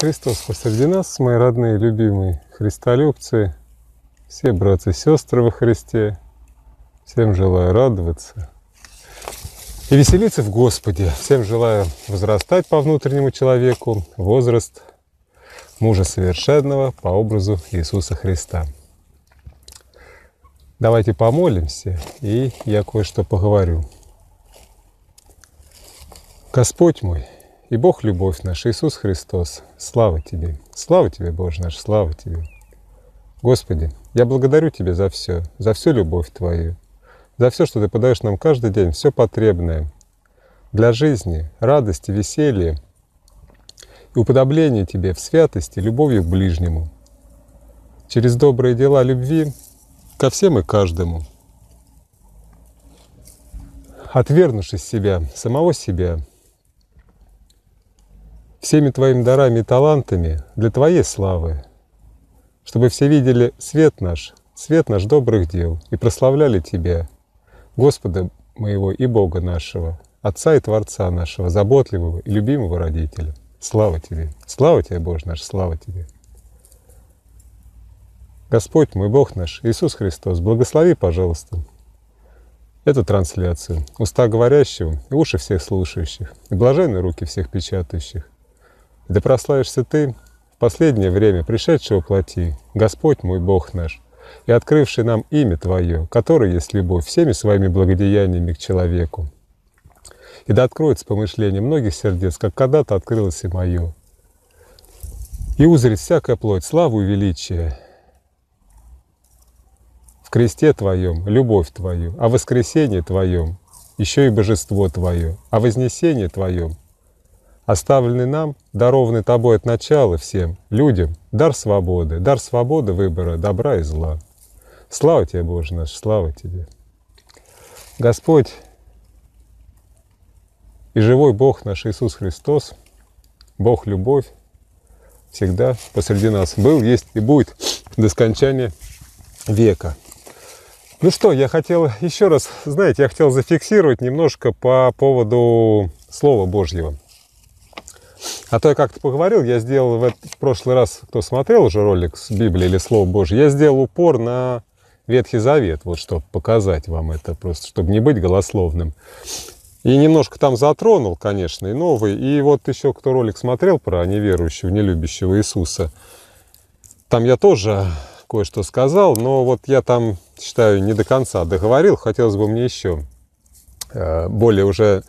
Христос посреди нас, мои родные, любимые христолюбцы, все братья и сестры во Христе, всем желаю радоваться и веселиться в Господе. Всем желаю возрастать по внутреннему человеку, возраст мужа совершенного по образу Иисуса Христа. Давайте помолимся, и я кое-что поговорю. Господь мой, и Бог любовь наш, Иисус Христос, слава Тебе, слава Тебе, Боже наш, слава Тебе. Господи, я благодарю Тебя за все, за всю любовь Твою, за все, что Ты подаешь нам каждый день, все потребное для жизни, радости, веселья и уподобления Тебе в святости, любовью к ближнему, через добрые дела любви ко всем и каждому. отвернувшись себя, самого себя, всеми Твоими дарами и талантами для Твоей славы, чтобы все видели свет наш, свет наш добрых дел и прославляли Тебя, Господа моего и Бога нашего, Отца и Творца нашего, заботливого и любимого родителя. Слава Тебе! Слава Тебе, Боже наш, слава Тебе! Господь мой, Бог наш, Иисус Христос, благослови, пожалуйста, эту трансляцию, уста говорящего и уши всех слушающих, и блаженные руки всех печатающих, да прославишься ты в последнее время пришедшего плоти, Господь мой Бог наш, и открывший нам имя Твое, которое есть любовь всеми своими благодеяниями к человеку. И да откроется помышление многих сердец, как когда-то открылось и мое. И узрит всякая плоть славу и величие в кресте Твоем, любовь Твою, а воскресение Твоем, еще и божество Твое, а вознесение Твоем, оставленный нам, дарованный тобой от начала всем людям, дар свободы, дар свободы выбора добра и зла. Слава тебе, Боже наш, слава тебе. Господь и живой Бог наш Иисус Христос, Бог любовь, всегда посреди нас был, есть и будет до скончания века. Ну что, я хотел еще раз, знаете, я хотел зафиксировать немножко по поводу Слова Божьего. А то я как-то поговорил, я сделал в, этот, в прошлый раз, кто смотрел уже ролик с Библии или Слово Божье, я сделал упор на Ветхий Завет, вот чтобы показать вам это просто, чтобы не быть голословным. И немножко там затронул, конечно, и новый. И вот еще кто ролик смотрел про неверующего, нелюбящего Иисуса, там я тоже кое-что сказал, но вот я там, считаю, не до конца договорил. Хотелось бы мне еще э, более уже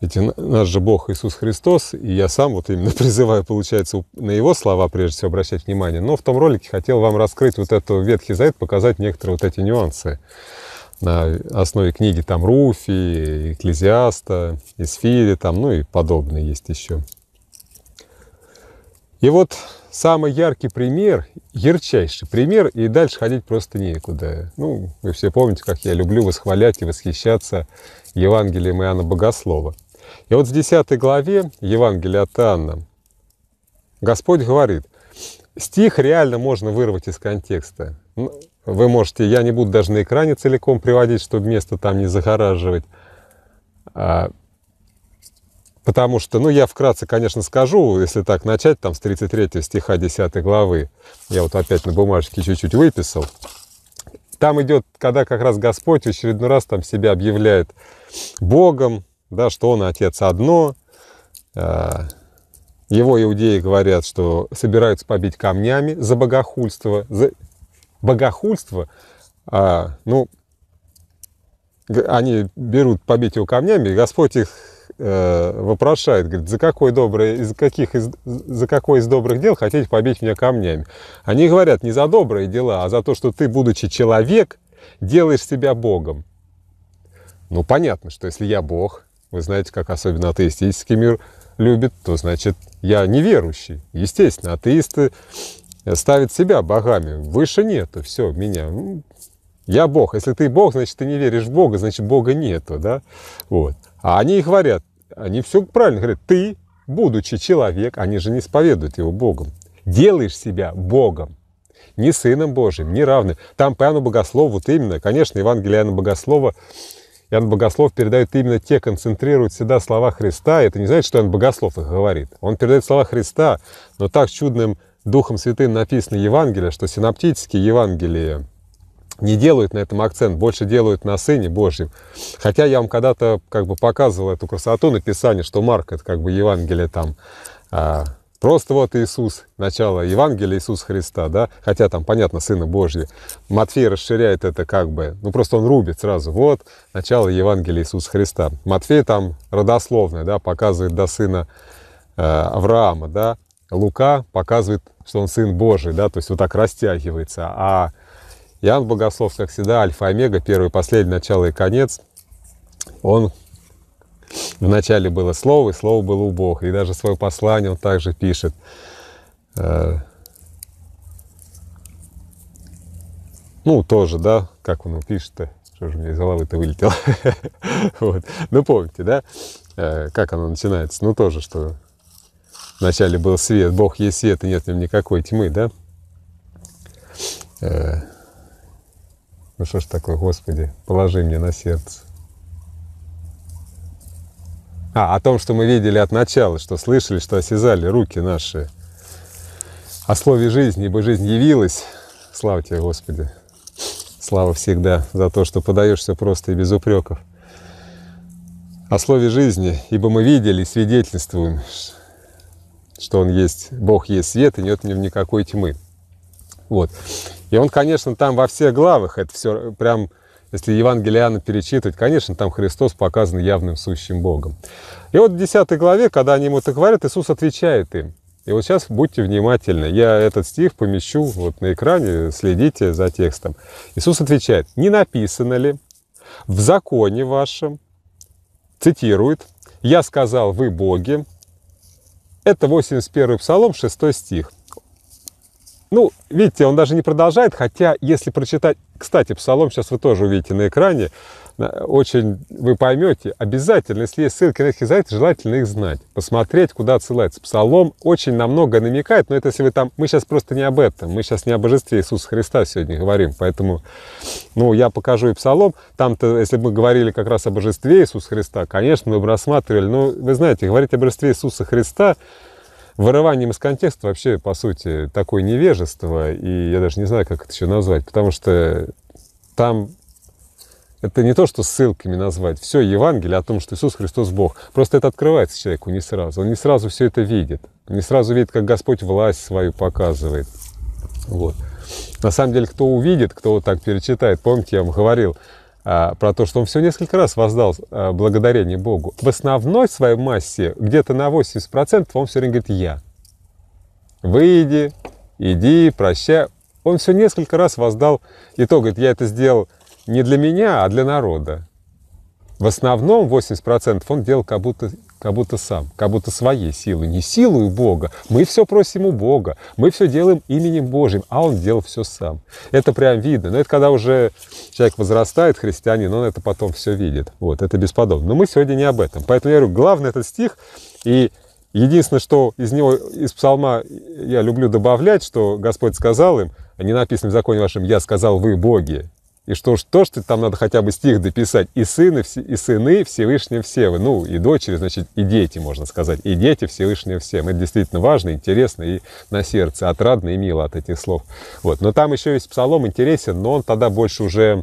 ведь наш же Бог Иисус Христос, и я сам вот именно призываю, получается, на его слова прежде всего обращать внимание. Но в том ролике хотел вам раскрыть вот эту Ветхий Завет, показать некоторые вот эти нюансы на основе книги там Руфи, Экклезиаста, Исфири там, ну и подобные есть еще. И вот самый яркий пример, ярчайший пример, и дальше ходить просто некуда. Ну, вы все помните, как я люблю восхвалять и восхищаться Евангелием Иоанна Богослова – и вот в 10 главе Евангелия от Анна Господь говорит, стих реально можно вырвать из контекста. Вы можете, я не буду даже на экране целиком приводить, чтобы место там не загораживать. А, потому что, ну, я вкратце, конечно, скажу, если так начать, там, с 33 стиха 10 главы, я вот опять на бумажке чуть-чуть выписал, там идет, когда как раз Господь в очередной раз там себя объявляет Богом, да, что он отец одно. Э, его иудеи говорят, что собираются побить камнями за богохульство. За богохульство, а, ну, они берут побить его камнями, и Господь их э, вопрошает, говорит, за, какой доброе, из каких из, за какой из добрых дел хотите побить меня камнями? Они говорят не за добрые дела, а за то, что ты, будучи человек, делаешь себя Богом. Ну, понятно, что если я Бог, вы знаете, как особенно атеистический мир любит, то значит я неверующий. Естественно, атеисты ставят себя богами. Выше нету, все, меня. Я Бог. Если ты Бог, значит, ты не веришь в Бога, значит, Бога нету, да? Вот. А они и говорят, они все правильно говорят, ты, будучи человек, они же не исповедуют его Богом, делаешь себя Богом не Сыном Божьим, не равным. Там по Иоанну Богослову, вот именно, конечно, Евангелие Иоанна Богослова Иоанн Богослов передает именно те, концентрирует всегда слова Христа. Это не значит, что Иоанн Богослов их говорит. Он передает слова Христа, но так чудным Духом Святым написано Евангелие, что синаптические Евангелия не делают на этом акцент, больше делают на Сыне Божьем. Хотя я вам когда-то как бы показывал эту красоту написания, что Марк — это как бы Евангелие там а, Просто вот Иисус, начало Евангелия Иисуса Христа, да, хотя там, понятно, Сына Божьего. Матфей расширяет это как бы, ну просто он рубит сразу, вот, начало Евангелия Иисуса Христа. Матфей там родословное, да, показывает до сына э, Авраама, да, Лука показывает, что он Сын Божий, да, то есть вот так растягивается, а Иоанн Богослов, как всегда, Альфа-Омега, и первый, последний, начало и конец, он в начале было Слово, и Слово было у Бога. И даже свое послание он также пишет. Э, ну, тоже, да, как он пишет-то, что же у меня из головы-то вылетело. вот. Ну, помните, да, э, как оно начинается? Ну, тоже, что вначале был свет, Бог есть свет, и нет в нем никакой тьмы, да? Э, ну, что ж такое, Господи, положи мне на сердце. А, о том, что мы видели от начала, что слышали, что осязали руки наши. О слове жизни, ибо жизнь явилась. Слава тебе, Господи. Слава всегда за то, что подаешь все просто и без упреков. О слове жизни, ибо мы видели и свидетельствуем, что Он есть, Бог есть свет, и нет в нем никакой тьмы. Вот. И он, конечно, там во всех главах это все прям если Евангелиана перечитывать, конечно, там Христос показан явным сущим Богом. И вот в 10 главе, когда они ему это говорят, Иисус отвечает им. И вот сейчас будьте внимательны. Я этот стих помещу вот на экране, следите за текстом. Иисус отвечает, не написано ли в законе вашем, цитирует, «Я сказал, вы боги». Это 81 Псалом, 6 стих. Ну, видите, он даже не продолжает, хотя если прочитать... Кстати, псалом сейчас вы тоже увидите на экране, э, очень вы поймете. Обязательно, если есть ссылки на эти заветы, желательно их знать, посмотреть, куда отсылается. Псалом очень намного намекает, но это если вы там... Мы сейчас просто не об этом, мы сейчас не о божестве Иисуса Христа сегодня говорим, поэтому, ну, я покажу и псалом. Там-то, если бы мы говорили как раз о божестве Иисуса Христа, конечно, мы бы рассматривали, но ну, вы знаете, говорить о божестве Иисуса Христа вырыванием из контекста вообще, по сути, такое невежество, и я даже не знаю, как это еще назвать, потому что там это не то, что ссылками назвать. Все Евангелие о том, что Иисус Христос Бог. Просто это открывается человеку не сразу. Он не сразу все это видит. Он не сразу видит, как Господь власть свою показывает. Вот. На самом деле, кто увидит, кто вот так перечитает, помните, я вам говорил, а, про то, что он все несколько раз воздал а, благодарение Богу. В основной своей массе, где-то на 80%, он все время говорит «я». «Выйди», «иди», «прощай». Он все несколько раз воздал итог, говорит, я это сделал не для меня, а для народа. В основном 80% он делал как будто как будто сам, как будто своей силой, не силой Бога. Мы все просим у Бога, мы все делаем именем Божьим, а Он делал все сам. Это прям видно. Но это когда уже человек возрастает, христианин, он это потом все видит. Вот, это бесподобно. Но мы сегодня не об этом. Поэтому я говорю, главный этот стих, и единственное, что из него, из псалма я люблю добавлять, что Господь сказал им, не написано в законе вашем, я сказал, вы боги. И что ж, то, что там надо хотя бы стих дописать, и сыны, и сыны Всевышнего все, ну, и дочери, значит, и дети, можно сказать, и дети Всевышнего все Это действительно важно, интересно и на сердце, отрадно и мило от этих слов. Вот, но там еще есть псалом интересен, но он тогда больше уже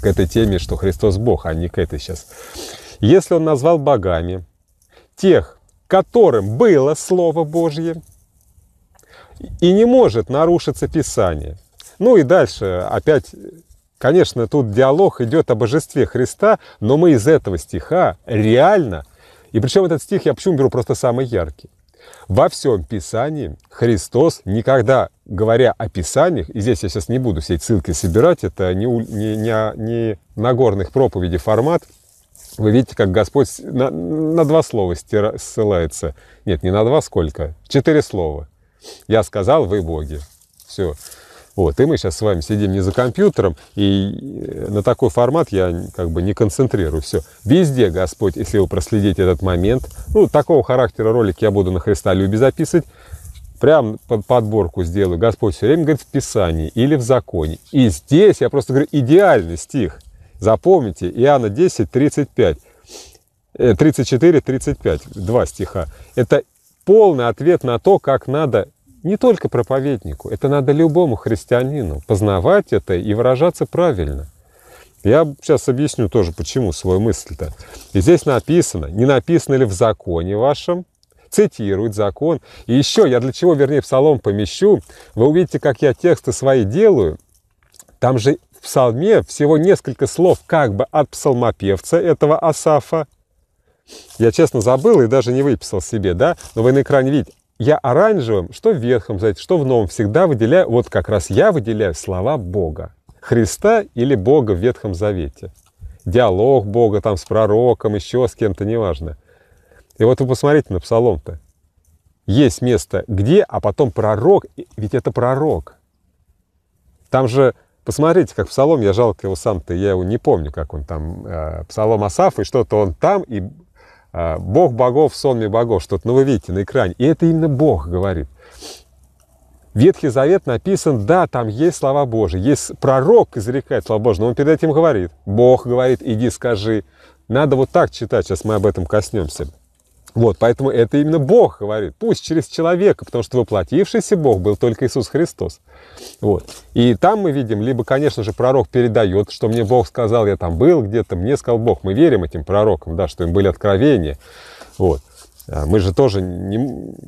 к этой теме, что Христос Бог, а не к этой сейчас. Если он назвал богами тех, которым было Слово Божье, и не может нарушиться Писание – ну и дальше опять Конечно, тут диалог идет о божестве Христа, но мы из этого стиха реально, и причем этот стих я почему беру просто самый яркий. Во всем Писании Христос никогда, говоря о Писаниях, и здесь я сейчас не буду все эти ссылки собирать, это не, не, не, не Нагорных проповедей формат, вы видите, как Господь на, на два слова стира, ссылается. Нет, не на два, сколько? Четыре слова. Я сказал, вы боги. Все. Вот, и мы сейчас с вами сидим не за компьютером, и э, на такой формат я как бы не концентрирую все. Везде Господь, если вы проследите этот момент, ну, такого характера ролик я буду на Христолюбе записывать, прям под подборку сделаю. Господь все время говорит в Писании или в законе. И здесь, я просто говорю, идеальный стих. Запомните, Иоанна 10, 35, 34, 35, два стиха. Это полный ответ на то, как надо не только проповеднику, это надо любому христианину, познавать это и выражаться правильно. Я сейчас объясню тоже, почему свою мысль-то. И здесь написано, не написано ли в законе вашем, цитирует закон. И еще, я для чего, вернее, псалом помещу, вы увидите, как я тексты свои делаю. Там же в псалме всего несколько слов как бы от псалмопевца этого Асафа. Я честно забыл и даже не выписал себе, да? Но вы на экране видите я оранжевым, что верхом, знаете, что в новом, всегда выделяю, вот как раз я выделяю слова Бога. Христа или Бога в Ветхом Завете. Диалог Бога там с пророком, еще с кем-то, неважно. И вот вы посмотрите на Псалом-то. Есть место где, а потом пророк, ведь это пророк. Там же, посмотрите, как Псалом, я жалко его сам-то, я его не помню, как он там, э, Псалом Асафа, и что-то он там, и а, Бог богов, сонми богов, что-то, ну вы видите на экране. И это именно Бог говорит. Ветхий Завет написан, да, там есть слова Божьи, есть пророк изрекает слова Божьи, но он перед этим говорит, Бог говорит, иди скажи. Надо вот так читать, сейчас мы об этом коснемся. Вот, поэтому это именно Бог говорит, пусть через человека, потому что воплотившийся Бог был только Иисус Христос. Вот. И там мы видим, либо, конечно же, пророк передает, что мне Бог сказал, я там был где-то, мне сказал Бог, мы верим этим пророкам, да, что им были откровения. Вот. А мы же тоже, не,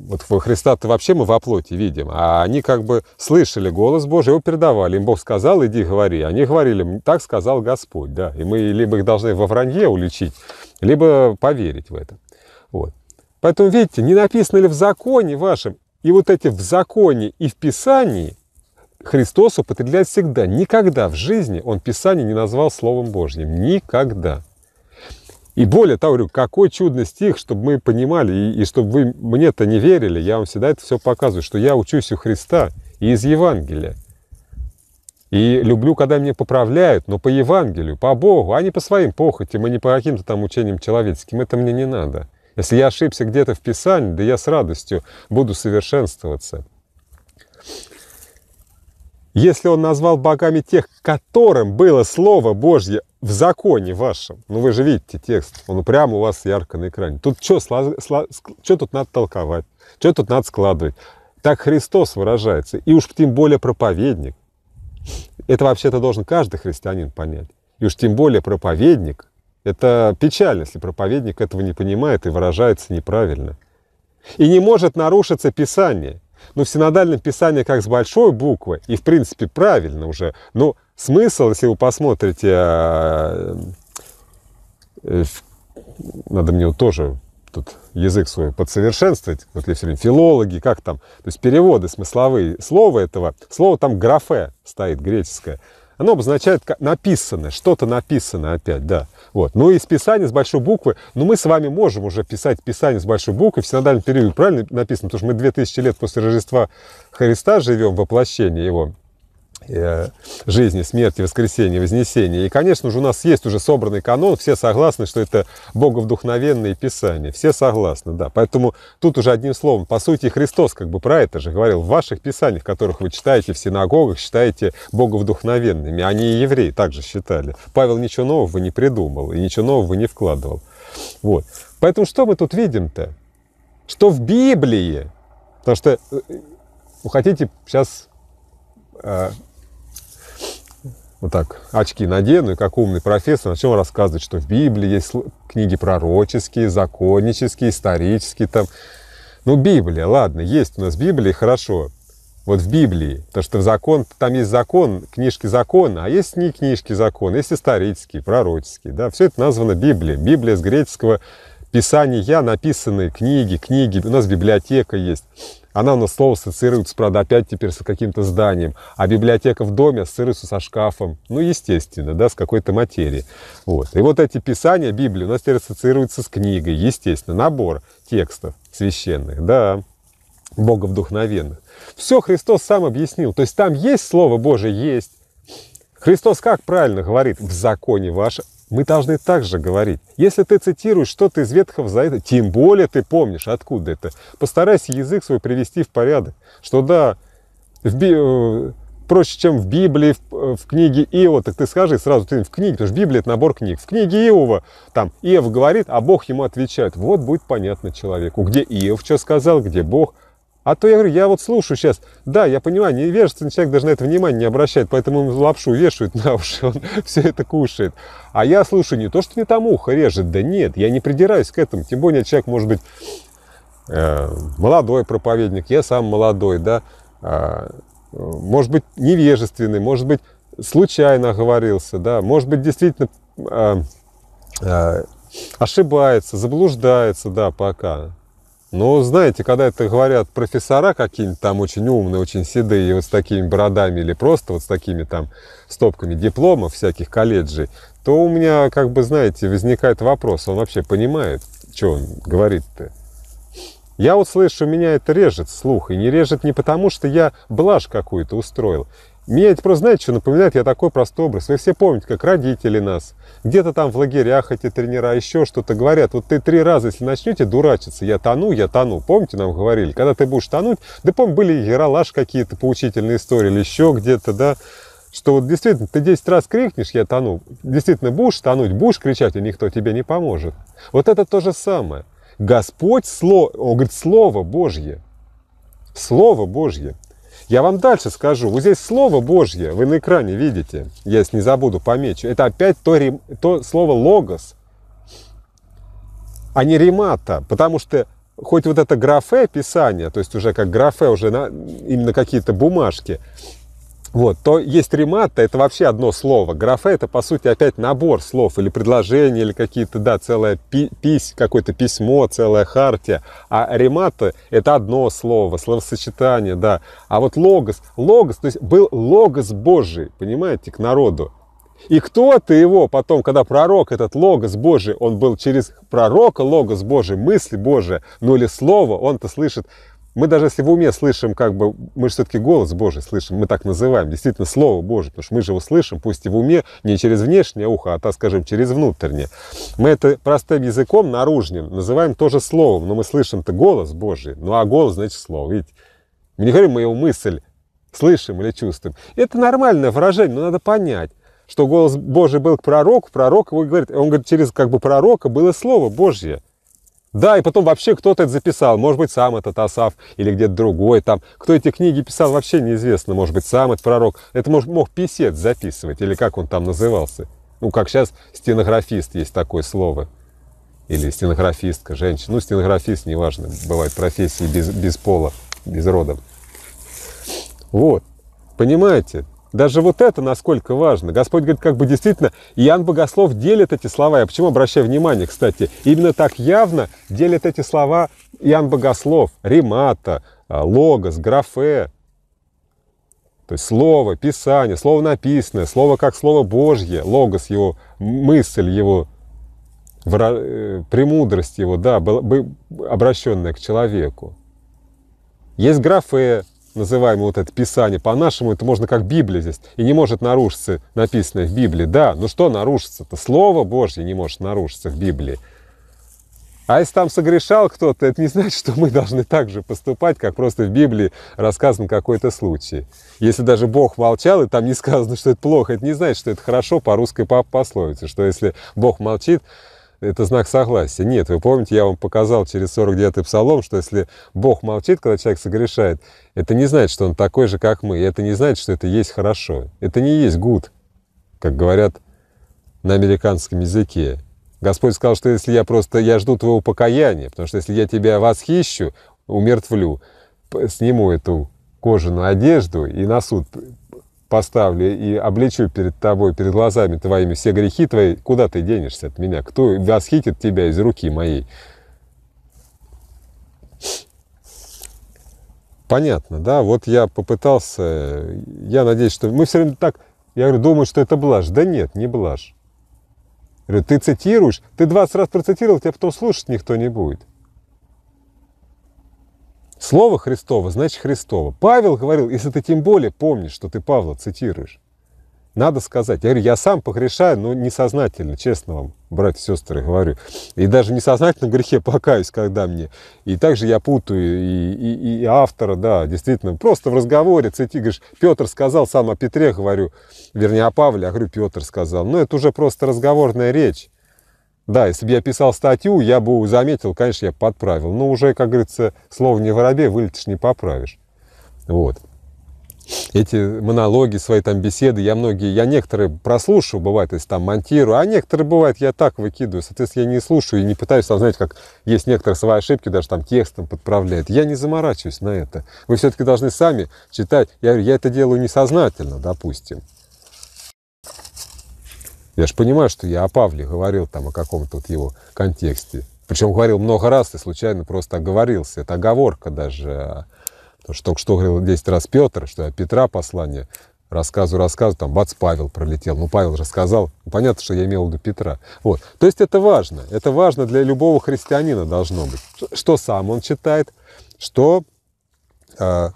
вот Христа-то вообще мы во плоти видим, а они как бы слышали голос Божий, его передавали. Им Бог сказал, иди говори. Они говорили, так сказал Господь, да. И мы либо их должны во вранье уличить, либо поверить в это. Вот. Поэтому, видите, не написано ли в законе вашем, и вот эти в законе и в Писании Христос употребляет всегда. Никогда в жизни он Писание не назвал Словом Божьим. Никогда. И более того, говорю, какой чудный стих, чтобы мы понимали, и, и чтобы вы мне-то не верили, я вам всегда это все показываю, что я учусь у Христа и из Евангелия. И люблю, когда меня поправляют, но по Евангелию, по Богу, а не по своим похотям и не по каким-то там учениям человеческим. Это мне не надо. Если я ошибся где-то в Писании, да я с радостью буду совершенствоваться. Если он назвал богами тех, которым было Слово Божье в законе вашем, ну вы же видите текст, он прямо у вас ярко на экране. Тут что, сло, сло, что тут надо толковать, что тут надо складывать? Так Христос выражается, и уж тем более проповедник. Это вообще-то должен каждый христианин понять. И уж тем более проповедник это печально, если проповедник этого не понимает и выражается неправильно. И не может нарушиться Писание. но ну, в синодальном Писании как с большой буквы, и в принципе правильно уже. Но смысл, если вы посмотрите, а, э, надо мне вот тоже тут язык свой подсовершенствовать, вот все время филологи, как там, то есть переводы смысловые слово этого, слово там графе стоит греческое, оно обозначает написанное, что-то написанное опять, да. Вот. Ну и из Писания с большой буквы, ну мы с вами можем уже писать Писание с большой буквы в синодальном периоде, правильно написано, потому что мы 2000 лет после Рождества Христа живем, воплощение его. Э, жизни, смерти, воскресения, вознесения. И, конечно же, у нас есть уже собранный канон, все согласны, что это боговдухновенные писания, все согласны, да. Поэтому тут уже одним словом, по сути, Христос как бы про это же говорил, в ваших писаниях, которых вы читаете в синагогах, считаете боговдухновенными, они и евреи также считали. Павел ничего нового не придумал и ничего нового не вкладывал. Вот. Поэтому что мы тут видим-то? Что в Библии, потому что, э, э, ну, хотите, сейчас вот так очки надену и как умный профессор начнем рассказывать, что в Библии есть книги пророческие, законнические, исторические там. Ну, Библия, ладно, есть у нас Библия, хорошо. Вот в Библии, то что в закон, там есть закон, книжки закона, а есть не книжки закона, есть исторические, пророческие, да, все это названо Библией, Библия с греческого писания, написанные книги, книги, у нас библиотека есть. Она у нас слово ассоциируется, правда, опять теперь с каким-то зданием. А библиотека в доме ассоциируется со шкафом. Ну, естественно, да, с какой-то материей. Вот. И вот эти писания Библии у нас теперь ассоциируются с книгой, естественно. Набор текстов священных, да, Бога вдохновенных. Все Христос сам объяснил. То есть там есть Слово Божие, есть. Христос как правильно говорит? В законе вашем мы должны также говорить. Если ты цитируешь что-то из Ветхого Завета, тем более ты помнишь, откуда это. Постарайся язык свой привести в порядок. Что да, в би... Э, проще, чем в Библии, в, э, в книге Иова, так ты скажи сразу, ты в книге, потому что Библия – это набор книг. В книге Иова там Иов говорит, а Бог ему отвечает. Вот будет понятно человеку, где Иов что сказал, где Бог – а то я говорю, я вот слушаю сейчас, да, я понимаю, невежественный человек даже на это внимание не обращает, поэтому ему лапшу вешают на уши, он все это кушает. А я слушаю не то, что мне там ухо режет, да нет, я не придираюсь к этому, тем более человек может быть э, молодой проповедник, я сам молодой, да, э, может быть невежественный, может быть случайно оговорился, да, может быть действительно э, э, ошибается, заблуждается, да, пока. Но ну, знаете, когда это говорят профессора какие-нибудь там очень умные, очень седые, вот с такими бородами или просто вот с такими там стопками дипломов всяких колледжей, то у меня, как бы, знаете, возникает вопрос, он вообще понимает, что он говорит-то? Я вот слышу, меня это режет слух, и не режет не потому, что я блажь какую-то устроил. Меня это просто, знаете, что напоминает? Я такой простой образ. Вы все помните, как родители нас. Где-то там в лагерях эти тренера еще что-то говорят. Вот ты три раза, если начнете дурачиться, я тону, я тону. Помните, нам говорили, когда ты будешь тонуть, да помню, были ералаш какие-то поучительные истории или еще где-то, да что вот действительно ты 10 раз крикнешь «я тону», действительно будешь тонуть, будешь кричать, и никто тебе не поможет. Вот это то же самое. Господь, слово, он говорит, Слово Божье. Слово Божье. Я вам дальше скажу. Вот здесь Слово Божье, вы на экране видите, я если не забуду, помечу. Это опять то, рем... то слово «логос», а не «ремата», потому что хоть вот это графе писание, то есть уже как графе, уже на, именно какие-то бумажки, вот, то есть рематта, это вообще одно слово. Графе это, по сути, опять набор слов или предложения или какие-то, да, целое пись, какое-то письмо, целая хартия. А рематта это одно слово, словосочетание, да. А вот логос, логос, то есть был логос Божий, понимаете, к народу. И кто-то его потом, когда пророк, этот логос Божий, он был через пророка логос Божий, мысль Божия, ну или слово, он-то слышит мы даже если в уме слышим, как бы, мы же все-таки голос Божий слышим, мы так называем, действительно, Слово Божие, потому что мы же его слышим, пусть и в уме, не через внешнее ухо, а, так скажем, через внутреннее. Мы это простым языком, наружным, называем тоже Словом, но мы слышим-то голос Божий, ну а голос значит Слово, Ведь Мы не говорим, мы его мысль слышим или чувствуем. Это нормальное выражение, но надо понять, что голос Божий был к пророку, пророк его говорит, он говорит, через как бы пророка было Слово Божье – да, и потом вообще кто-то это записал, может быть, сам этот Асав или где-то другой там. Кто эти книги писал, вообще неизвестно, может быть, сам этот пророк. Это может, мог писец записывать, или как он там назывался. Ну, как сейчас стенографист есть такое слово. Или стенографистка, женщина. Ну, стенографист, неважно, бывает профессии без, без пола, без рода. Вот, понимаете? Даже вот это насколько важно. Господь говорит, как бы действительно, Иоанн Богослов делит эти слова. Я почему обращаю внимание, кстати? Именно так явно делит эти слова Иоанн Богослов, Римата а, Логос, Графе. То есть слово, писание, слово написанное, слово как слово Божье, логос его, мысль его, э, премудрость его, да, обращенная к человеку. Есть графе, называемое вот это Писание, по-нашему это можно как Библия здесь, и не может нарушиться написанное в Библии. Да, ну что нарушится-то? Слово Божье не может нарушиться в Библии. А если там согрешал кто-то, это не значит, что мы должны так же поступать, как просто в Библии рассказан какой-то случай. Если даже Бог молчал, и там не сказано, что это плохо, это не значит, что это хорошо по русской пословице, что если Бог молчит, это знак согласия. Нет, вы помните, я вам показал через 49-й псалом, что если Бог молчит, когда человек согрешает, это не значит, что он такой же, как мы. И это не значит, что это есть хорошо. Это не есть good, как говорят на американском языке. Господь сказал, что если я просто, я жду твоего покаяния, потому что если я тебя восхищу, умертвлю, сниму эту кожаную одежду и на суд поставлю и облечу перед тобой, перед глазами твоими все грехи твои, куда ты денешься от меня? Кто восхитит тебя из руки моей? Понятно, да? Вот я попытался, я надеюсь, что мы все время так, я говорю, думаю, что это блажь. Да нет, не блажь. Я говорю, ты цитируешь, ты 20 раз процитировал, тебя потом слушать никто не будет. Слово Христово значит Христово. Павел говорил, если ты тем более помнишь, что ты Павла цитируешь, надо сказать. Я говорю, я сам погрешаю, но несознательно, честно вам, братья и сестры, говорю. И даже несознательно в грехе покаюсь, когда мне. И также я путаю и, и, и автора, да, действительно. Просто в разговоре цитируешь, Петр сказал сам о Петре, говорю, вернее, о Павле, я говорю, Петр сказал. Но это уже просто разговорная речь. Да, если бы я писал статью, я бы заметил, конечно, я подправил. Но уже, как говорится, слово не воробей, вылетишь, не поправишь. Вот. Эти монологи, свои там беседы, я многие, я некоторые прослушиваю, бывает, если там монтирую, а некоторые, бывает, я так выкидываю, соответственно, я не слушаю и не пытаюсь, там, знаете, как есть некоторые свои ошибки, даже там текстом подправляют. Я не заморачиваюсь на это. Вы все-таки должны сами читать. Я я это делаю несознательно, допустим. Я же понимаю, что я о Павле говорил там о каком-то вот его контексте. Причем говорил много раз и случайно просто оговорился. Это оговорка даже. А. Потому что только что говорил 10 раз Петр, что я Петра послание рассказу, рассказу, там, бац, Павел пролетел. Ну, Павел же сказал, ну, понятно, что я имел в виду Петра. Вот. То есть это важно. Это важно для любого христианина должно быть. Что сам он читает, что э,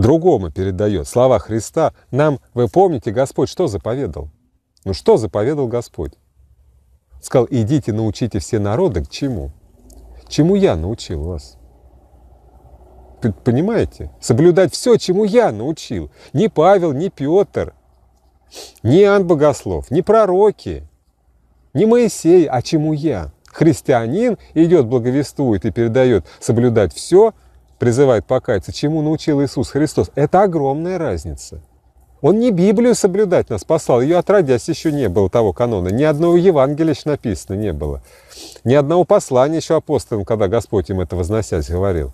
другому передает. Слова Христа нам, вы помните, Господь что заповедал? Ну что заповедал Господь? Сказал, идите научите все народы к чему? Чему я научил вас? Понимаете? Соблюдать все, чему я научил. Ни Павел, ни Петр, ни Иоанн Богослов, ни пророки, ни Моисей, а чему я? Христианин идет, благовествует и передает соблюдать все, призывает покаяться, чему научил Иисус Христос. Это огромная разница. Он не Библию соблюдать нас послал, ее отродясь еще не было того канона, ни одного Евангелия еще написано не было, ни одного послания еще апостолам, когда Господь им это возносясь говорил.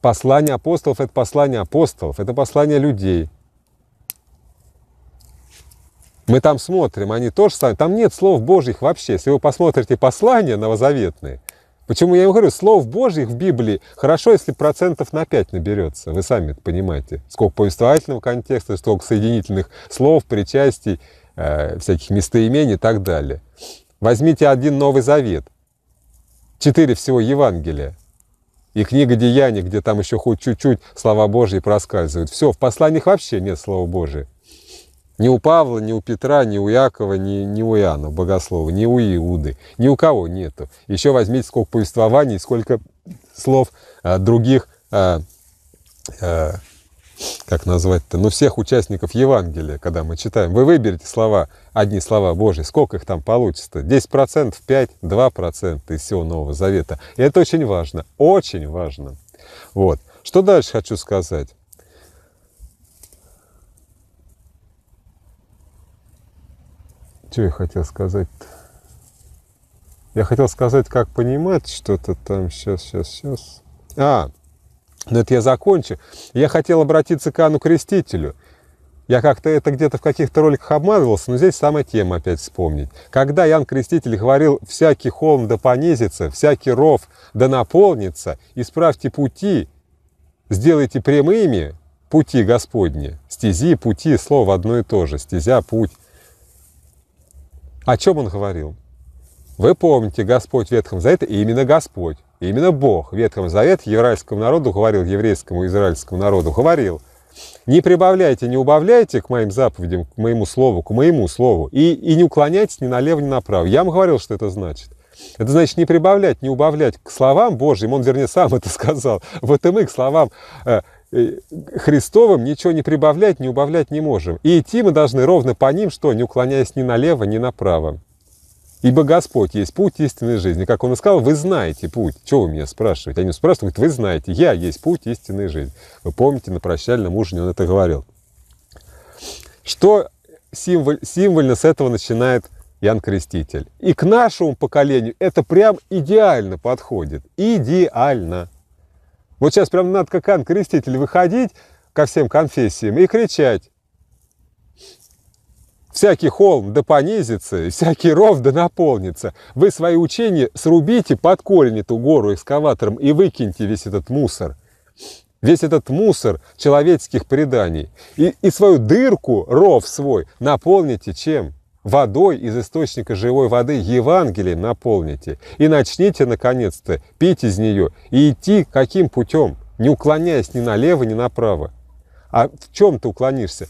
Послание апостолов – это послание апостолов, это послание людей. Мы там смотрим, они тоже сами, там нет слов Божьих вообще. Если вы посмотрите послания новозаветные, Почему я ему говорю, слов Божьих в Библии хорошо, если процентов на 5 наберется. Вы сами это понимаете. Сколько повествовательного контекста, сколько соединительных слов, причастий, э, всяких местоимений и так далее. Возьмите один Новый Завет. Четыре всего Евангелия. И книга Деяний, где там еще хоть чуть-чуть слова Божьи проскальзывают. Все, в посланиях вообще нет слова Божия. Ни у Павла, ни у Петра, ни у Якова, ни, ни у Иоанна Богослова, ни у Иуды, ни у кого нету. Еще возьмите сколько повествований, сколько слов а, других, а, а, как назвать-то, ну всех участников Евангелия, когда мы читаем. Вы выберете слова, одни слова Божьи, сколько их там получится? 10%, 5%, 2% из всего Нового Завета. И это очень важно, очень важно. Вот. Что дальше хочу сказать? Что я хотел сказать Я хотел сказать, как понимать что-то там. Сейчас, сейчас, сейчас. А, ну это я закончу. Я хотел обратиться к Анну Крестителю. Я как-то это где-то в каких-то роликах обмазывался, но здесь самая тема опять вспомнить. Когда Ян Креститель говорил «всякий холм да понизится, всякий ров да наполнится, исправьте пути, сделайте прямыми пути Господни». Стези, пути, слово одно и то же. Стезя, путь. О чем он говорил? Вы помните, Господь в Ветхом Завете, и именно Господь, именно Бог в Ветхом Завете еврейскому народу говорил, еврейскому израильскому народу говорил, не прибавляйте, не убавляйте к моим заповедям, к моему слову, к моему слову, и, и не уклоняйтесь ни налево, ни направо. Я вам говорил, что это значит. Это значит не прибавлять, не убавлять к словам Божьим, он, вернее, сам это сказал. Вот и мы к словам э, Э, Христовым ничего не прибавлять, не убавлять не можем. И идти мы должны ровно по ним, что не уклоняясь ни налево, ни направо. Ибо Господь есть путь истинной жизни. Как он и сказал, вы знаете путь. Чего вы меня спрашиваете? Они спрашивают, вы знаете, я есть путь истинной жизни. Вы помните, на прощальном ужине он это говорил. Что символ, символьно с этого начинает Ян Креститель. И к нашему поколению это прям идеально подходит. Идеально. Вот сейчас прям надо как Иоанн Креститель выходить ко всем конфессиям и кричать. Всякий холм да понизится, всякий ров да наполнится. Вы свои учения срубите под корень эту гору экскаватором и выкиньте весь этот мусор. Весь этот мусор человеческих преданий. И, и свою дырку, ров свой, наполните чем? водой из источника живой воды Евангелием наполните и начните, наконец-то, пить из нее и идти каким путем, не уклоняясь ни налево, ни направо. А в чем ты уклонишься?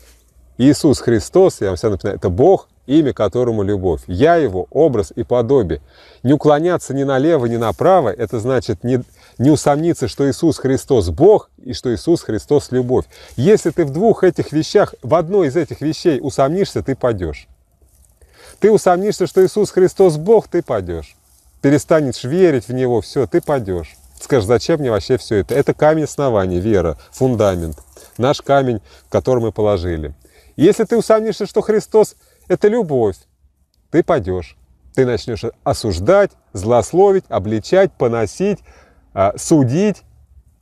Иисус Христос, я вам всегда напоминаю, это Бог, имя которому любовь. Я его образ и подобие. Не уклоняться ни налево, ни направо, это значит не, не усомниться, что Иисус Христос Бог и что Иисус Христос любовь. Если ты в двух этих вещах, в одной из этих вещей усомнишься, ты падешь. Ты усомнишься, что Иисус Христос Бог, ты падешь. Перестанешь верить в Него, все, ты падешь. Скажешь, зачем мне вообще все это? Это камень основания, вера, фундамент. Наш камень, который мы положили. Если ты усомнишься, что Христос – это любовь, ты падешь. Ты начнешь осуждать, злословить, обличать, поносить, а, судить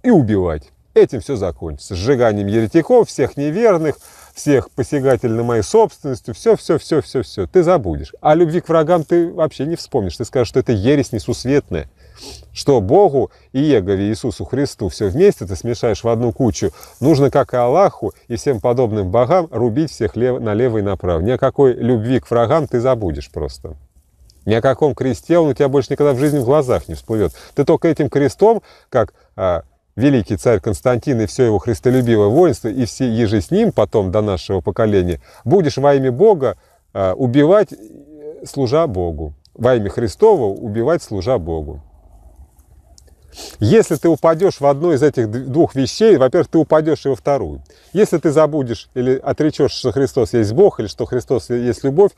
и убивать. Этим все закончится. Сжиганием еретиков, всех неверных – всех посягатель на моей собственности, все-все-все-все-все, ты забудешь. А любви к врагам ты вообще не вспомнишь, ты скажешь, что это ересь несусветная, что Богу и Егове Иисусу Христу все вместе ты смешаешь в одну кучу. Нужно, как и Аллаху и всем подобным богам, рубить всех лев... налево и направо. Ни о какой любви к врагам ты забудешь просто. Ни о каком кресте он у тебя больше никогда в жизни в глазах не всплывет. Ты только этим крестом, как а, великий царь Константин и все его христолюбивое воинство, и все еже с ним потом до нашего поколения, будешь во имя Бога э, убивать, э, служа Богу. Во имя Христова убивать, служа Богу. Если ты упадешь в одну из этих двух вещей, во-первых, ты упадешь и во вторую. Если ты забудешь или отречешь, что Христос есть Бог, или что Христос есть любовь,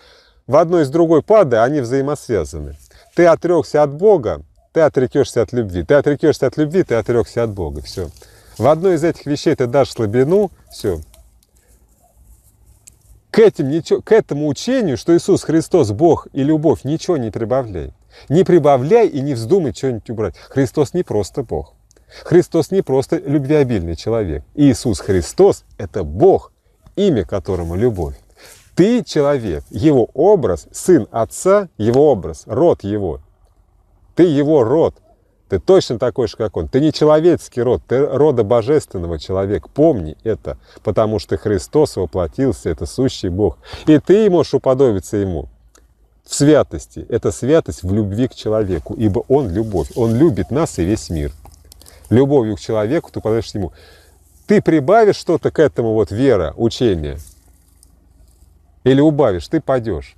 в одной из другой пады они взаимосвязаны. Ты отрекся от Бога, ты отрекешься от любви. Ты отрекешься от любви, ты отрекся от Бога. Все. В одной из этих вещей ты дашь слабину. Все. К, этим, к этому учению, что Иисус Христос, Бог и любовь, ничего не прибавляй. Не прибавляй и не вздумай что-нибудь убрать. Христос не просто Бог. Христос не просто любвеобильный человек. Иисус Христос – это Бог, имя которому любовь. Ты человек, его образ, сын отца, его образ, род его. Ты его род. Ты точно такой же, как он. Ты не человеческий род, ты рода божественного человека. Помни это, потому что Христос воплотился, это сущий Бог. И ты можешь уподобиться Ему в святости. Это святость в любви к человеку, ибо Он любовь. Он любит нас и весь мир. Любовью к человеку ты уподобишься Ему. Ты прибавишь что-то к этому, вот вера, учение, или убавишь, ты пойдешь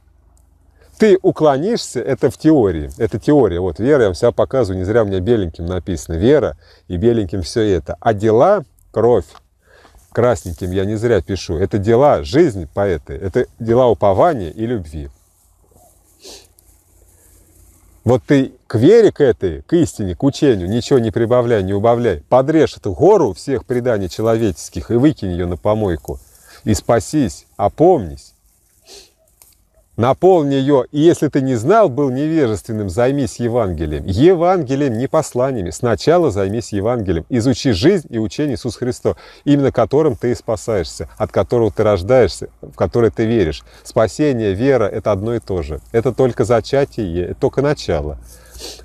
ты уклонишься, это в теории, это теория. Вот вера, я вам себя показываю, не зря у меня беленьким написано. Вера и беленьким все это. А дела – кровь. Красненьким я не зря пишу. Это дела жизни поэты, это дела упования и любви. Вот ты к вере к этой, к истине, к учению, ничего не прибавляй, не убавляй. Подрежь эту гору всех преданий человеческих и выкинь ее на помойку. И спасись, опомнись наполни ее, и если ты не знал, был невежественным, займись Евангелием. Евангелием, не посланиями. Сначала займись Евангелием. Изучи жизнь и учение Иисуса Христа, именно которым ты и спасаешься, от которого ты рождаешься, в которое ты веришь. Спасение, вера — это одно и то же. Это только зачатие, только начало.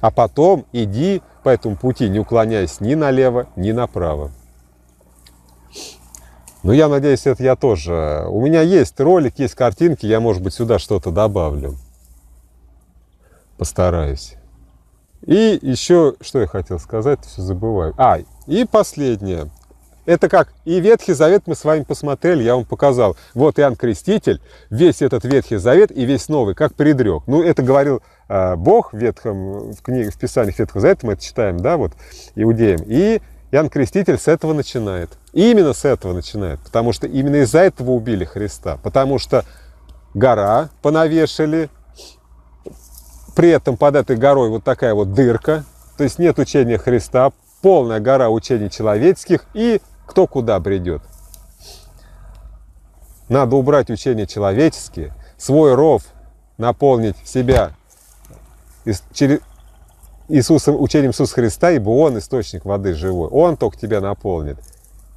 А потом иди по этому пути, не уклоняясь ни налево, ни направо. Ну, я надеюсь, это я тоже. У меня есть ролик, есть картинки, я, может быть, сюда что-то добавлю. Постараюсь. И еще, что я хотел сказать, все забываю. А, и последнее. Это как и Ветхий Завет мы с вами посмотрели, я вам показал. Вот Иоанн Креститель, весь этот Ветхий Завет и весь Новый, как предрек. Ну, это говорил э, Бог в Ветхом, в книге, в Писаниях Ветхого Завета, мы это читаем, да, вот, иудеям. И Иоанн Креститель с этого начинает. И именно с этого начинает, потому что именно из-за этого убили Христа, потому что гора понавешали, при этом под этой горой вот такая вот дырка, то есть нет учения Христа, полная гора учений человеческих и кто куда бредет. Надо убрать учения человеческие, свой ров наполнить себя через Иисусом, учением Иисуса Христа, ибо Он источник воды живой, Он только тебя наполнит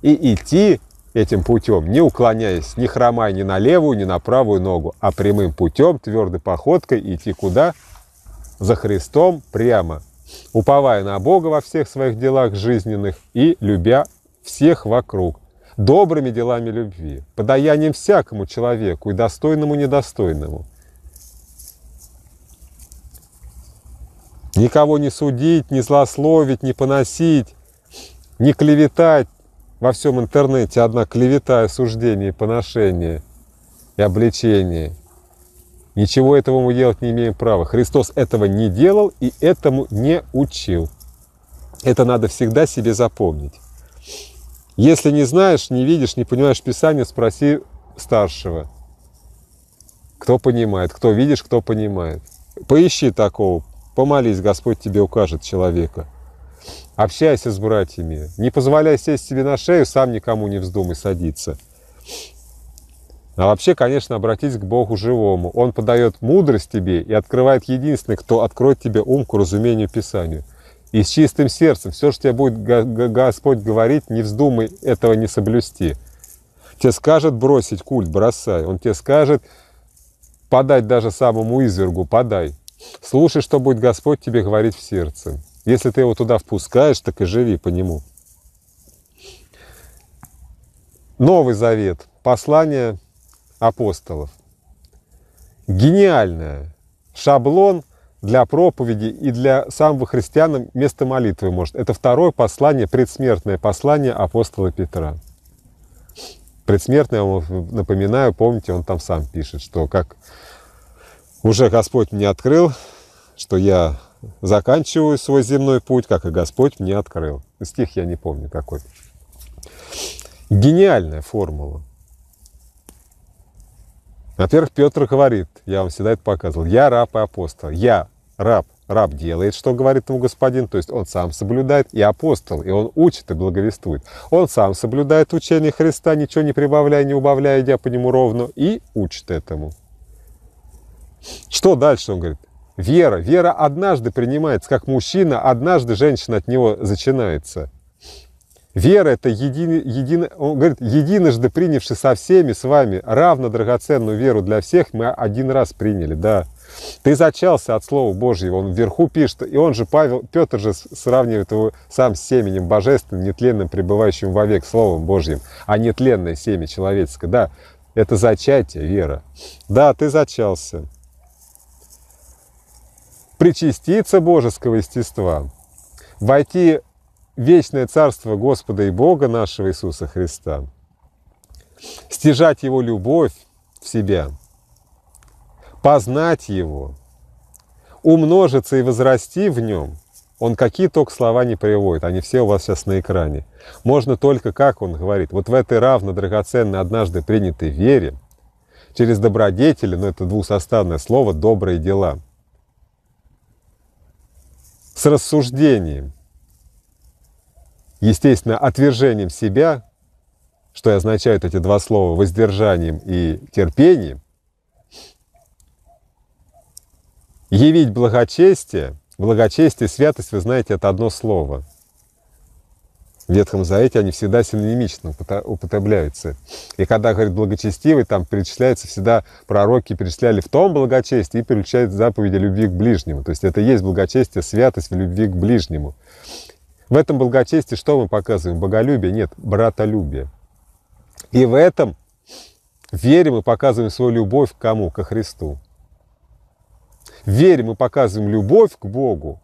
и идти этим путем, не уклоняясь, не хромая ни на левую, ни на правую ногу, а прямым путем, твердой походкой идти куда? За Христом прямо, уповая на Бога во всех своих делах жизненных и любя всех вокруг, добрыми делами любви, подаянием всякому человеку и достойному, недостойному. Никого не судить, не злословить, не поносить, не клеветать, во всем интернете одна клевета, осуждение, поношение и обличение. Ничего этого мы делать не имеем права. Христос этого не делал и этому не учил. Это надо всегда себе запомнить. Если не знаешь, не видишь, не понимаешь Писание, спроси старшего. Кто понимает, кто видишь, кто понимает. Поищи такого, помолись, Господь тебе укажет человека. Общайся с братьями. Не позволяй сесть себе на шею, сам никому не вздумай садиться. А вообще, конечно, обратись к Богу живому. Он подает мудрость тебе и открывает единственный, кто откроет тебе ум к разумению Писанию. И с чистым сердцем все, что тебе будет Господь говорить, не вздумай этого не соблюсти. Тебе скажет бросить культ, бросай. Он тебе скажет подать даже самому извергу, подай. Слушай, что будет Господь тебе говорить в сердце. Если ты его туда впускаешь, так и живи по нему. Новый Завет. Послание апостолов. Гениальное. Шаблон для проповеди и для самого христиана место молитвы может. Это второе послание, предсмертное послание апостола Петра. Предсмертное, я вам напоминаю, помните, он там сам пишет, что как уже Господь мне открыл, что я заканчиваю свой земной путь, как и Господь мне открыл. Стих я не помню какой. Гениальная формула. Во-первых, Петр говорит, я вам всегда это показывал, я раб и апостол. Я раб. Раб делает, что говорит ему господин, то есть он сам соблюдает, и апостол, и он учит и благовествует. Он сам соблюдает учение Христа, ничего не прибавляя, не убавляя, идя по нему ровно, и учит этому. Что дальше? Он говорит, Вера. Вера однажды принимается как мужчина, однажды женщина от него зачинается. Вера – это еди, един он говорит, единожды принявший со всеми, с вами, равно драгоценную веру для всех, мы один раз приняли, да. Ты зачался от Слова Божьего, он вверху пишет, и он же, Павел, Петр же сравнивает его сам с семенем божественным, нетленным, пребывающим вовек Словом Божьим, а нетленное семя человеческое, да, это зачатие, вера. Да, ты зачался причаститься божеского естества, войти в вечное царство Господа и Бога нашего Иисуса Христа, стяжать Его любовь в себя, познать Его, умножиться и возрасти в Нем, он какие только слова не приводит, они все у вас сейчас на экране. Можно только, как он говорит, вот в этой равно драгоценной однажды принятой вере, через добродетели, но это двухсоставное слово, добрые дела – с рассуждением, естественно, отвержением себя, что и означают эти два слова, воздержанием и терпением, явить благочестие, благочестие, святость, вы знаете, это одно слово – в Ветхом Завете они всегда синонимично употребляются. И когда говорит благочестивый, там перечисляется всегда, пророки перечисляли в том благочестие и перечисляют заповеди любви к ближнему. То есть это и есть благочестие, святость в любви к ближнему. В этом благочестии что мы показываем? Боголюбие? Нет, братолюбие. И в этом вере мы показываем свою любовь к кому? Ко Христу. В вере мы показываем любовь к Богу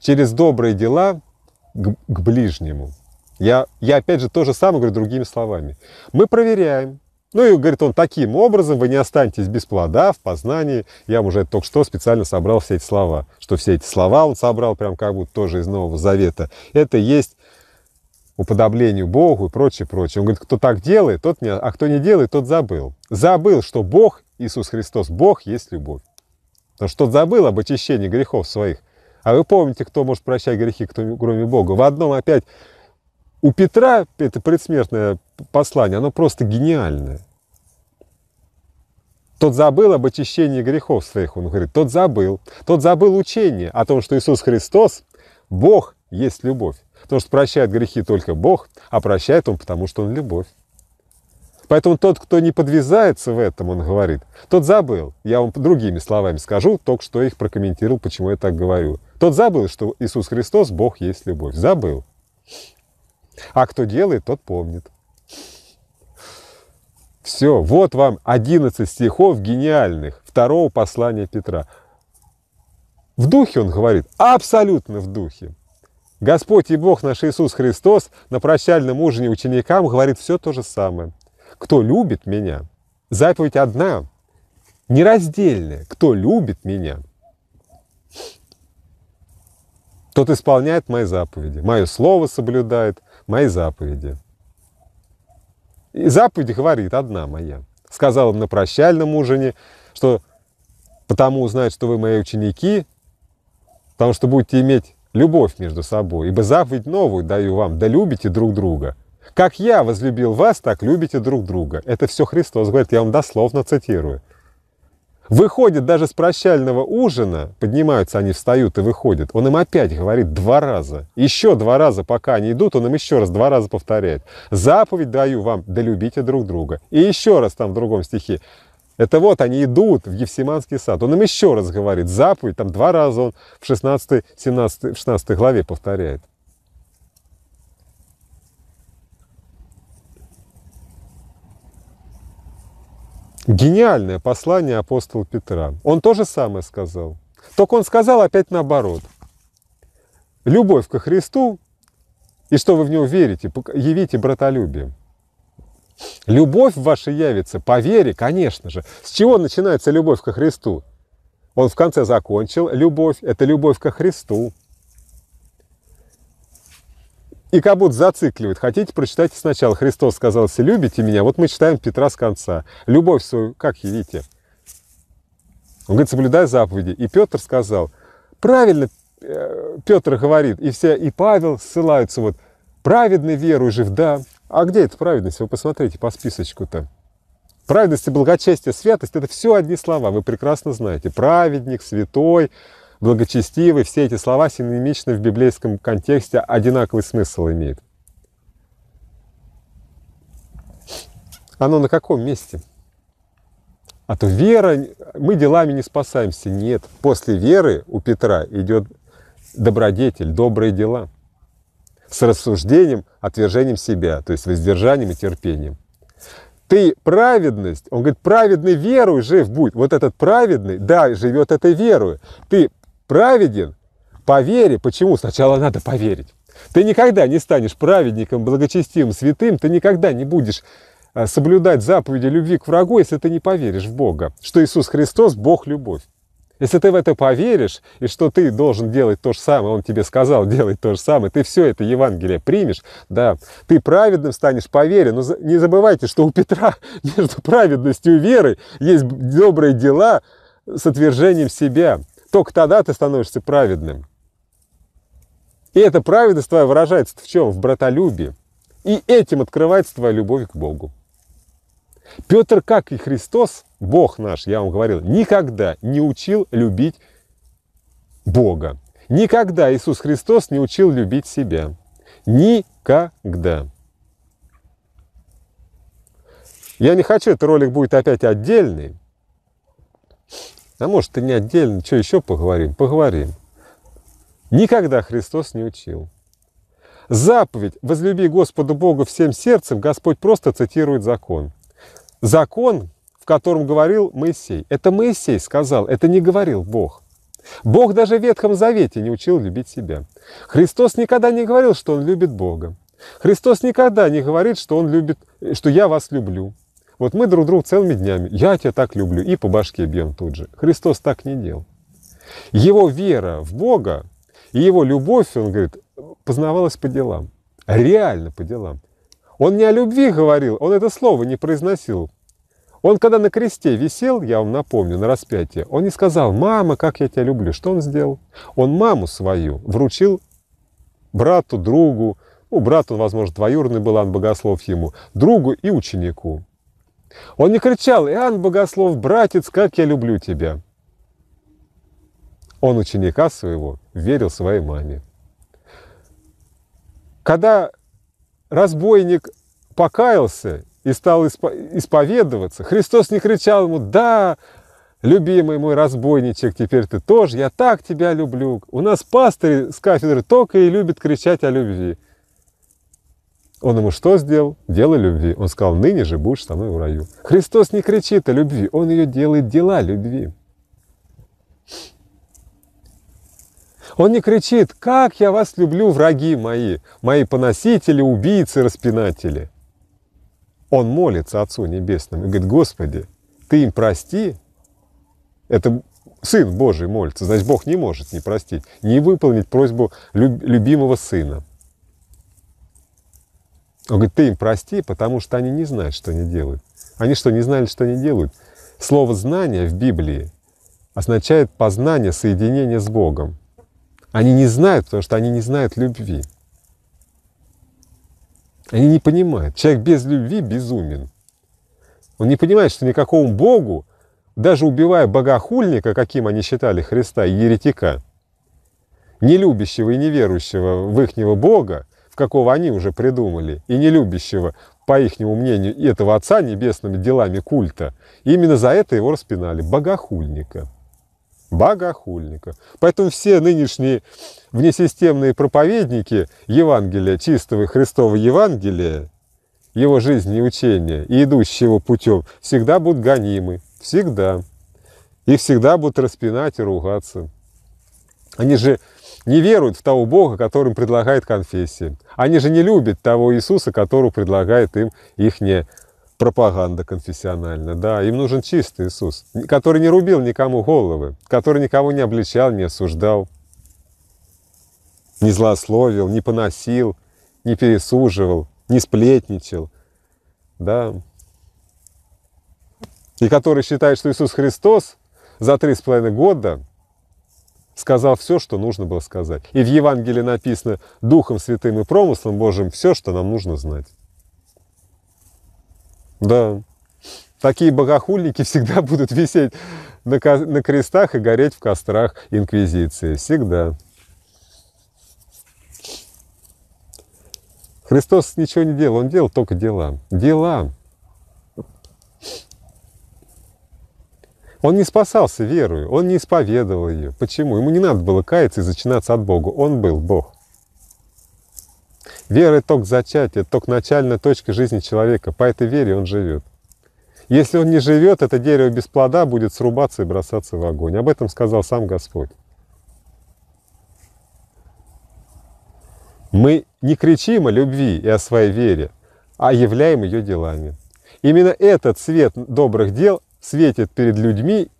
через добрые дела – к, к ближнему. Я, я опять же то же самое говорю другими словами. Мы проверяем. Ну и говорит он, таким образом вы не останетесь без плода в познании. Я уже только что специально собрал все эти слова. Что все эти слова он собрал, прям как будто тоже из Нового Завета. Это есть уподоблению Богу и прочее, прочее. Он говорит, кто так делает, тот не, а кто не делает, тот забыл. Забыл, что Бог, Иисус Христос, Бог есть любовь. Потому что тот забыл об очищении грехов своих. А вы помните, кто может прощать грехи, кто, кроме Бога? В одном опять у Петра это предсмертное послание, оно просто гениальное. Тот забыл об очищении грехов своих, он говорит, тот забыл. Тот забыл учение о том, что Иисус Христос, Бог, есть любовь. Потому что прощает грехи только Бог, а прощает Он, потому что Он любовь. Поэтому тот, кто не подвязается в этом, он говорит, тот забыл. Я вам другими словами скажу, только что их прокомментировал, почему я так говорю. Тот забыл, что Иисус Христос, Бог есть любовь. Забыл. А кто делает, тот помнит. Все, вот вам 11 стихов гениальных второго послания Петра. В духе он говорит, абсолютно в духе. Господь и Бог наш Иисус Христос на прощальном ужине ученикам говорит все то же самое. Кто любит меня? Заповедь одна, нераздельная. Кто любит меня? Тот исполняет мои заповеди, мое слово соблюдает, мои заповеди. И заповедь говорит одна моя. Сказал им на прощальном ужине, что потому узнают, что вы мои ученики, потому что будете иметь любовь между собой, ибо заповедь новую даю вам, да любите друг друга. Как я возлюбил вас, так любите друг друга. Это все Христос говорит, я вам дословно цитирую. Выходит даже с прощального ужина, поднимаются они, встают и выходят, он им опять говорит два раза. Еще два раза, пока они идут, он им еще раз два раза повторяет. Заповедь даю вам, да любите друг друга. И еще раз там в другом стихе. Это вот они идут в Евсиманский сад. Он им еще раз говорит заповедь, там два раза он в 16, 17, 16 главе повторяет. Гениальное послание апостола Петра. Он то же самое сказал. Только он сказал опять наоборот. Любовь ко Христу и что вы в него верите, явите братолюбие. Любовь ваша явится по вере, конечно же. С чего начинается любовь ко Христу? Он в конце закончил. Любовь – это любовь ко Христу. И как будто зацикливает. Хотите, прочитайте сначала. Христос сказал, если любите меня, вот мы читаем Петра с конца. Любовь свою, как видите? Он говорит, соблюдай заповеди. И Петр сказал, правильно э, Петр говорит, и все, и Павел ссылаются, вот, праведный веру жив, да. А где эта праведность? Вы посмотрите по списочку-то. Праведность и благочестие, святость – это все одни слова, вы прекрасно знаете. Праведник, святой, благочестивый, все эти слова синонимичны в библейском контексте одинаковый смысл имеют. Оно на каком месте? А то вера, мы делами не спасаемся. Нет, после веры у Петра идет добродетель, добрые дела. С рассуждением, отвержением себя, то есть воздержанием и терпением. Ты праведность, он говорит, праведный верой жив будет. Вот этот праведный, да, живет этой верой. Ты праведен по вере. Почему? Сначала надо поверить. Ты никогда не станешь праведником, благочестивым, святым, ты никогда не будешь а, соблюдать заповеди любви к врагу, если ты не поверишь в Бога, что Иисус Христос – Бог – любовь. Если ты в это поверишь, и что ты должен делать то же самое, Он тебе сказал делать то же самое, ты все это Евангелие примешь, да, ты праведным станешь по вере, но не забывайте, что у Петра между праведностью и верой есть добрые дела с отвержением себя, только тогда ты становишься праведным. И это праведность твоя выражается в чем? В братолюбии. И этим открывается твоя любовь к Богу. Петр, как и Христос, Бог наш, я вам говорил, никогда не учил любить Бога. Никогда Иисус Христос не учил любить себя. Никогда. Я не хочу, этот ролик будет опять отдельный. А может, ты не отдельно, что еще поговорим? Поговорим. Никогда Христос не учил. Заповедь «Возлюби Господа Бога всем сердцем» Господь просто цитирует закон. Закон, в котором говорил Моисей. Это Моисей сказал, это не говорил Бог. Бог даже в Ветхом Завете не учил любить себя. Христос никогда не говорил, что Он любит Бога. Христос никогда не говорит, что Он любит, что я вас люблю. Вот мы друг друга целыми днями. Я тебя так люблю. И по башке бьем тут же. Христос так не делал. Его вера в Бога и его любовь, он говорит, познавалась по делам. Реально по делам. Он не о любви говорил, он это слово не произносил. Он, когда на кресте висел, я вам напомню, на распятие, он не сказал, мама, как я тебя люблю. Что он сделал? Он маму свою вручил брату, другу, ну, брат он, возможно, двоюродный был, он богослов ему, другу и ученику. Он не кричал «Иоанн Богослов, братец, как я люблю тебя!» Он ученика своего верил своей маме. Когда разбойник покаялся и стал исповедоваться, Христос не кричал ему «Да, любимый мой разбойничек, теперь ты тоже, я так тебя люблю». У нас пастырь с кафедры только и любит кричать о любви – он ему что сделал? Дело любви. Он сказал, ныне же будешь со мной в раю. Христос не кричит о любви, Он ее делает дела любви. Он не кричит, как я вас люблю, враги мои, мои поносители, убийцы, распинатели. Он молится Отцу Небесному и говорит, Господи, Ты им прости. Это Сын Божий молится, значит, Бог не может не простить, не выполнить просьбу любимого Сына. Он говорит, ты им прости, потому что они не знают, что они делают. Они что, не знали, что они делают? Слово «знание» в Библии означает познание, соединение с Богом. Они не знают, потому что они не знают любви. Они не понимают. Человек без любви безумен. Он не понимает, что никакому Богу, даже убивая богохульника, каким они считали Христа, еретика, не любящего и неверующего в ихнего Бога, какого они уже придумали, и не любящего, по ихнему мнению, этого отца небесными делами культа. именно за это его распинали, богохульника. Богохульника. Поэтому все нынешние внесистемные проповедники Евангелия, чистого Христова Евангелия, его жизни и учения, и идущие его путем, всегда будут гонимы. Всегда. Их всегда будут распинать и ругаться. Они же не веруют в того Бога, которым предлагает конфессия. Они же не любят того Иисуса, которого предлагает им их не пропаганда конфессиональная. Да, им нужен чистый Иисус, который не рубил никому головы, который никого не обличал, не осуждал, не злословил, не поносил, не пересуживал, не сплетничал. Да. И который считает, что Иисус Христос за три с половиной года сказал все, что нужно было сказать. И в Евангелии написано «Духом Святым и промыслом Божьим все, что нам нужно знать». Да, такие богохульники всегда будут висеть на, на крестах и гореть в кострах Инквизиции. Всегда. Христос ничего не делал, Он делал только дела. Дела. Он не спасался верою, он не исповедовал ее. Почему? Ему не надо было каяться и зачинаться от Бога. Он был Бог. Вера – это только зачатие, только начальная точка жизни человека. По этой вере он живет. Если он не живет, это дерево без плода будет срубаться и бросаться в огонь. Об этом сказал сам Господь. Мы не кричим о любви и о своей вере, а являем ее делами. Именно этот свет добрых дел светит перед людьми,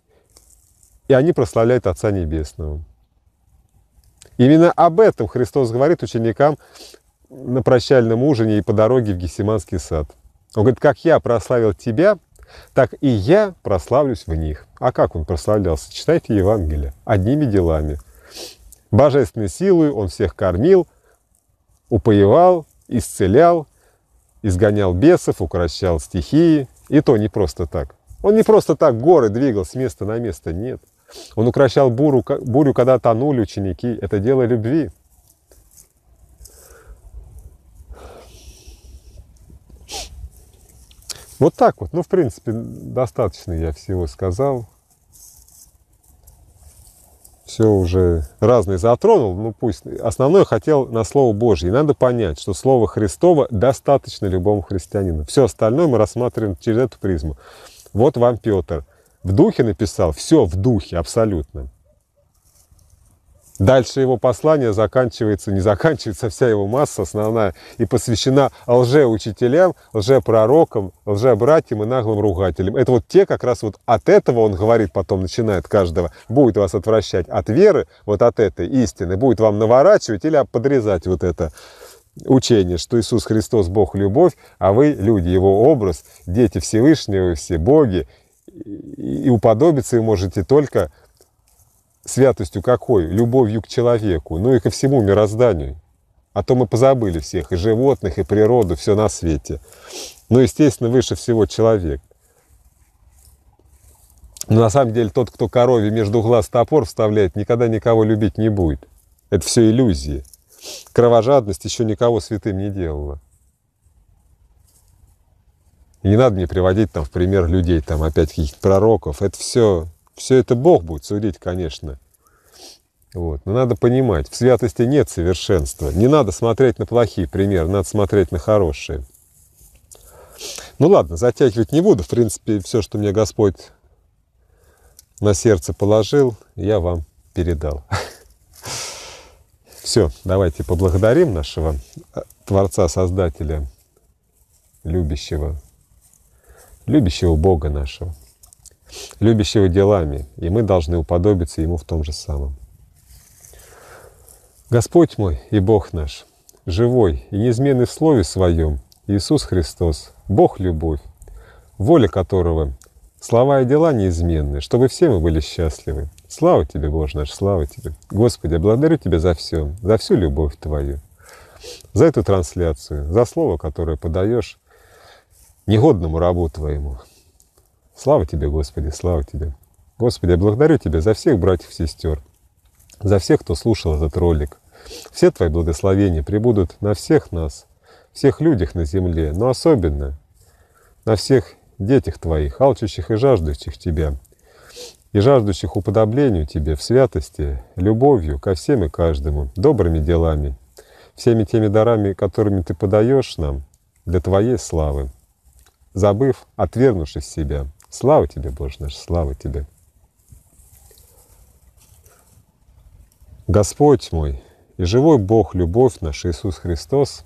и они прославляют Отца Небесного. Именно об этом Христос говорит ученикам на прощальном ужине и по дороге в Гесеманский сад. Он говорит, как я прославил тебя, так и я прославлюсь в них. А как он прославлялся? Читайте Евангелие. Одними делами. Божественной силой он всех кормил, упоевал, исцелял, изгонял бесов, укращал стихии. И то не просто так. Он не просто так горы двигал с места на место, нет. Он укращал бурю, бурю, когда тонули ученики. Это дело любви. Вот так вот. Ну, в принципе, достаточно я всего сказал. Все уже разное затронул, ну пусть. Основное хотел на Слово Божье. И надо понять, что Слово Христово достаточно любому христианину. Все остальное мы рассматриваем через эту призму. Вот вам Петр. В духе написал, все в духе абсолютно. Дальше его послание заканчивается, не заканчивается, вся его масса основная и посвящена лжеучителям, лжепророкам, лжебратьям и наглым ругателям. Это вот те, как раз вот от этого он говорит, потом начинает каждого, будет вас отвращать от веры, вот от этой истины, будет вам наворачивать или подрезать вот это учение, что Иисус Христос – Бог – любовь, а вы – люди, Его образ, дети Всевышнего, все боги, и уподобиться вы можете только святостью какой? Любовью к человеку, ну и ко всему мирозданию. А то мы позабыли всех, и животных, и природу, все на свете. Но, естественно, выше всего человек. Но на самом деле тот, кто корове между глаз топор вставляет, никогда никого любить не будет. Это все иллюзии кровожадность еще никого святым не делала. И не надо мне приводить там в пример людей, там опять каких-то пророков. Это все, все это Бог будет судить, конечно. Вот. Но надо понимать, в святости нет совершенства. Не надо смотреть на плохие примеры, надо смотреть на хорошие. Ну ладно, затягивать не буду. В принципе, все, что мне Господь на сердце положил, я вам передал. Все, давайте поблагодарим нашего э, Творца-Создателя, любящего, любящего Бога нашего, любящего делами, и мы должны уподобиться Ему в том же самом. Господь мой и Бог наш, живой и неизменный в Слове Своем, Иисус Христос, Бог-любовь, воля которого Слова и дела неизменны, чтобы все мы были счастливы. Слава Тебе, Боже наш, слава Тебе. Господи, я благодарю Тебя за все, за всю любовь Твою, за эту трансляцию, за слово, которое подаешь негодному рабу Твоему. Слава Тебе, Господи, слава Тебе. Господи, я благодарю Тебя за всех братьев и сестер, за всех, кто слушал этот ролик. Все Твои благословения прибудут на всех нас, всех людях на земле, но особенно на всех детях твоих, алчущих и жаждущих тебя, и жаждущих уподоблению тебе в святости, любовью ко всем и каждому, добрыми делами, всеми теми дарами, которыми ты подаешь нам для твоей славы, забыв, отвергнувшись себя. Слава тебе, Боже наш, слава тебе. Господь мой и живой Бог, любовь наш Иисус Христос,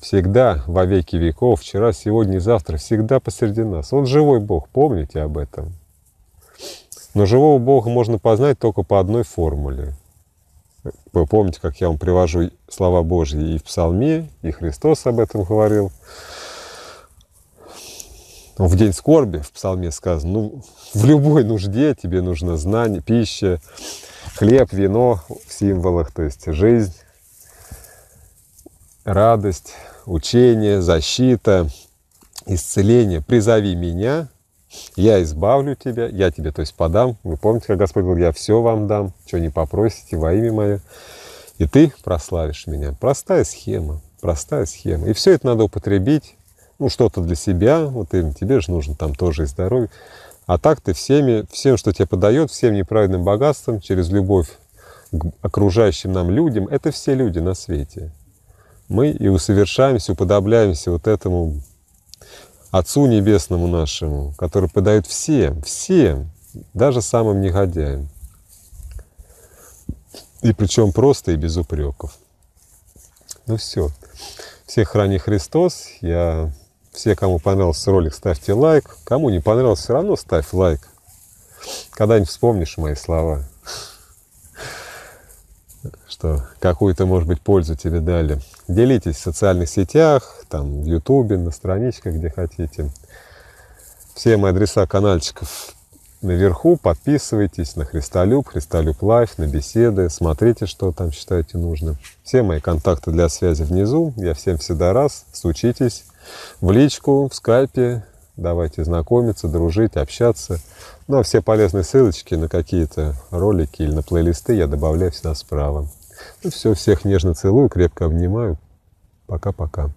всегда, во веки веков, вчера, сегодня и завтра, всегда посреди нас. Он живой Бог, помните об этом. Но живого Бога можно познать только по одной формуле. Вы помните, как я вам привожу слова Божьи и в Псалме, и Христос об этом говорил. В день скорби в Псалме сказано, ну, в любой нужде тебе нужно знание, пища, хлеб, вино в символах, то есть жизнь, радость, учение, защита, исцеление. Призови меня, я избавлю тебя, я тебе, то есть, подам. Вы помните, как Господь говорил, я все вам дам, что не попросите во имя мое, и ты прославишь меня. Простая схема, простая схема. И все это надо употребить, ну, что-то для себя, вот им, тебе же нужно там тоже и здоровье. А так ты всеми, всем, что тебе подает, всем неправедным богатством, через любовь к окружающим нам людям, это все люди на свете мы и усовершаемся, уподобляемся вот этому Отцу Небесному нашему, который подает всем, всем, даже самым негодяям. И причем просто и без упреков. Ну все. Всех храни Христос. Я... Все, кому понравился ролик, ставьте лайк. Кому не понравился, все равно ставь лайк. Когда-нибудь вспомнишь мои слова что какую-то, может быть, пользу тебе дали. Делитесь в социальных сетях, там, в Ютубе, на страничках, где хотите. Все мои адреса каналчиков наверху. Подписывайтесь на Христолюб, Христолюб Лайф, на беседы. Смотрите, что там считаете нужным. Все мои контакты для связи внизу. Я всем всегда раз. Стучитесь в личку, в скайпе, давайте знакомиться, дружить, общаться. Ну а все полезные ссылочки на какие-то ролики или на плейлисты я добавляю всегда справа. Ну все, всех нежно целую, крепко обнимаю. Пока-пока.